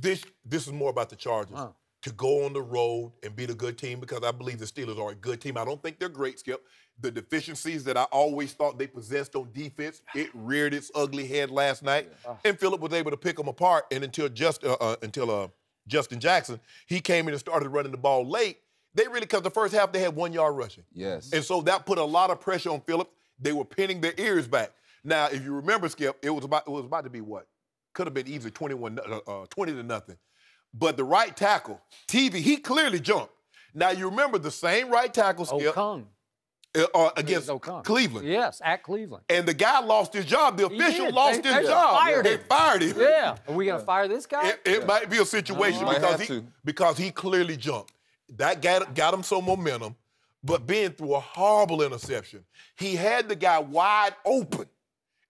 This this is more about the Chargers. To go on the road and beat a good team because I believe the Steelers are a good team. I don't think they're great, Skip. The deficiencies that I always thought they possessed on defense, it reared its ugly head last night, yeah. Ah. and Philip was able to pick them apart. And until just uh, uh, until uh, Justin Jackson, he came in and started running the ball late. They really because the first half they had one yard rushing. Yes, and so that put a lot of pressure on Philip. They were pinning their ears back. Now, if you remember, Skip, it was about it was about to be what could have been easily 21, uh, uh, 20 to nothing. But the right tackle, TV, he clearly jumped. Now you remember the same right tackle skill. O'Kung. Uh, uh against Cleveland. Yes, at Cleveland. And the guy lost his job. The official lost they, his they job. Fired him. fired him. Yeah. Are we gonna yeah. fire this guy? It, it yeah. might be a situation because he because he clearly jumped. That got got him some momentum, but being through a horrible interception, he had the guy wide open.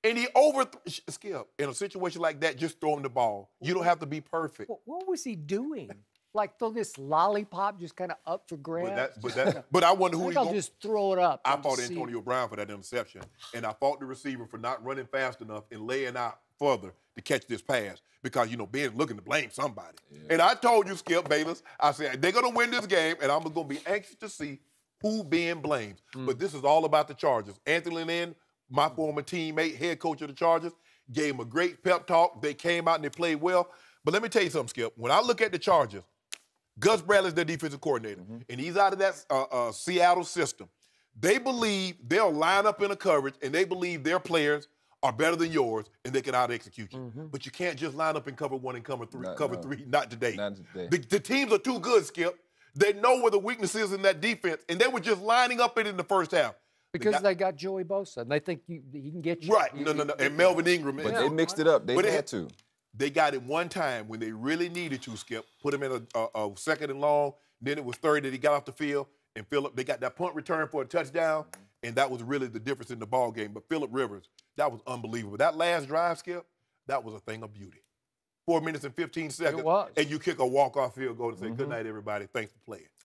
And he over Skip in a situation like that. Just throw him the ball. You don't have to be perfect. What, what was he doing? Like throw this lollipop just kind of up for grabs. But, that, but, that, but I wonder who he's going to just throw it up. I fought Antonio Brown for that interception, and I fought the receiver for not running fast enough and laying out further to catch this pass because you know Ben's looking to blame somebody. Yeah. And I told you, Skip Bayless, I said they're going to win this game, and I'm going to be anxious to see who Ben blames. Mm. But this is all about the Chargers. Anthony Lynn my former teammate, head coach of the Chargers, gave him a great pep talk. They came out and they played well. But let me tell you something, Skip. When I look at the Chargers, Gus Bradley's their defensive coordinator, mm -hmm. and he's out of that uh, uh, Seattle system. They believe they'll line up in a coverage, and they believe their players are better than yours, and they can out execute you. Mm -hmm. But you can't just line up and cover one and cover three. cover no. three, not today. Not today. The, the, teams are too good, Skip. They know where the weakness is in that defense, and they were just lining up it in the first half. Because the guy, they got Joey Bosa, and they think you, he can get you. Right. no, no, no. And Melvin Ingram. But yeah. they mixed it up. They but had it, to. They got it one time when they really needed to Skip. Put him in a, a, a second and long. Then it was third that he got off the field, and Philip. They got that punt return for a touchdown, mm-hmm. and that was really the difference in the ball game. But Philip Rivers, that was unbelievable. That last drive, Skip, that was a thing of beauty. Four minutes and 15 seconds. And you kick a walk-off field goal and say, mm-hmm. good night, everybody. Thanks for playing.